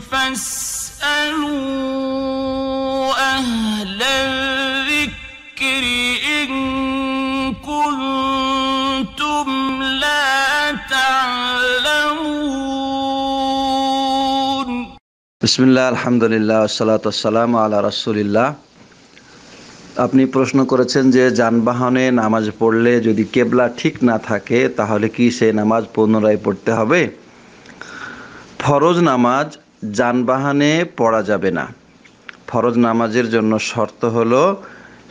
বিসমিল্লা আলহামদুলিল্লাহ সালাতাম আলা রাসুলিল্লাহ আপনি প্রশ্ন করেছেন যে যানবাহনে নামাজ পড়লে যদি কেবলা ঠিক না থাকে তাহলে কি সেই নামাজ পুনরায় পড়তে হবে ফরজ নামাজ যানবাহনে পড়া যাবে না ফরজ নামাজের জন্য শর্ত হলো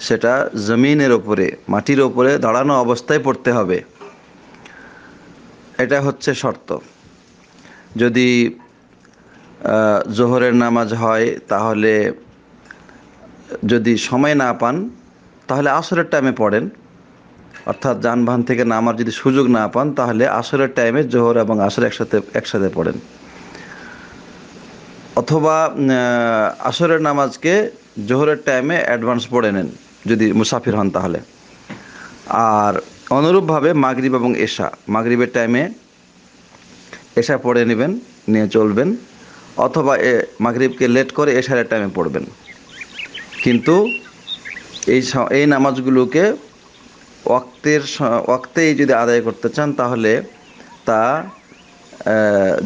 সেটা জমিনের ওপরে মাটির ওপরে দাঁড়ানো অবস্থায় পড়তে হবে এটা হচ্ছে শর্ত যদি জোহরের নামাজ হয় তাহলে যদি সময় না পান তাহলে আসরের টাইমে পড়েন অর্থাৎ যানবাহন থেকে নামার যদি সুযোগ না পান তাহলে আসরের টাইমে জোহর এবং আসর একসাথে একসাথে পড়েন অথবা আসরের নামাজকে জোহরের টাইমে অ্যাডভান্স পড়ে নেন যদি মুসাফির হন তাহলে আর অনুরূপভাবে মাগরিব এবং এশা মাগরিবের টাইমে এশা পড়ে নেবেন নিয়ে চলবেন অথবা এ মাগরিবকে লেট করে এশারের টাইমে পড়বেন কিন্তু এই এই নামাজগুলোকে ওয়াক্তের ওয়াক্তেই যদি আদায় করতে চান তাহলে তা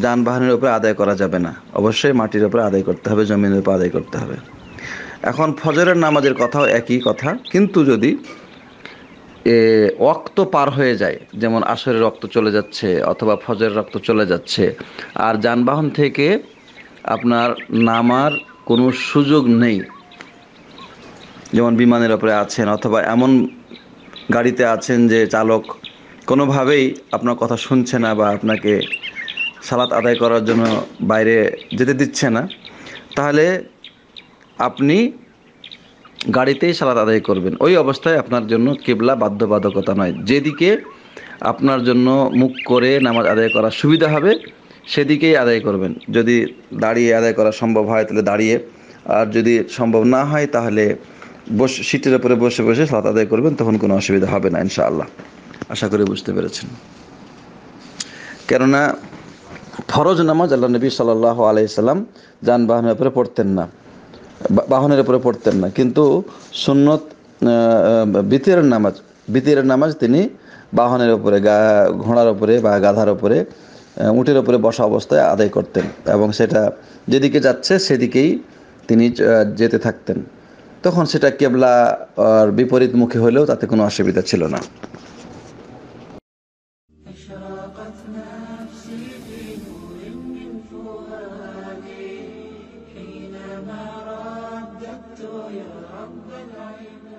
যানবাহনের উপরে আদায় করা যাবে না অবশ্যই মাটির উপরে আদায় করতে হবে জমিনের উপরে আদায় করতে হবে এখন ফজরের নামাজের কথাও একই কথা কিন্তু যদি রক্ত পার হয়ে যায় যেমন আসরের রক্ত চলে যাচ্ছে অথবা ফজরের রক্ত চলে যাচ্ছে আর যানবাহন থেকে আপনার নামার কোনো সুযোগ নেই যেমন বিমানের ওপরে আছেন অথবা এমন গাড়িতে আছেন যে চালক কোনোভাবেই আপনার কথা শুনছে না বা আপনাকে সালাত আদায় করার জন্য বাইরে যেতে দিচ্ছে না তাহলে আপনি গাড়িতেই সালাত আদায় করবেন ওই অবস্থায় আপনার জন্য কেবলা বাধ্যবাধকতা নয় যেদিকে আপনার জন্য মুখ করে নামাজ আদায় করা সুবিধা হবে সেদিকেই আদায় করবেন যদি দাঁড়িয়ে আদায় করা সম্ভব হয় তাহলে দাঁড়িয়ে আর যদি সম্ভব না হয় তাহলে বসে সিটের উপরে বসে বসে সালাত আদায় করবেন তখন কোনো অসুবিধা হবে না ইনশাআল্লাহ আশা করি বুঝতে পেরেছেন কেননা ফরজ নামাজ আল্লাহ নবী সাল আলাইসাল্লাম যানবাহনের উপরে পড়তেন না বাহনের উপরে পড়তেন না কিন্তু সুন্নত বিতের নামাজ বিতের নামাজ তিনি বাহনের উপরে গা ঘোড়ার উপরে বা গাধার উপরে উঁটের উপরে বসা অবস্থায় আদায় করতেন এবং সেটা যেদিকে যাচ্ছে সেদিকেই তিনি যেতে থাকতেন তখন সেটা কেবলা বিপরীত বিপরীতমুখী হলেও তাতে কোনো অসুবিধা ছিল না نفسي في من فؤادي حينما رددت يا رب العباد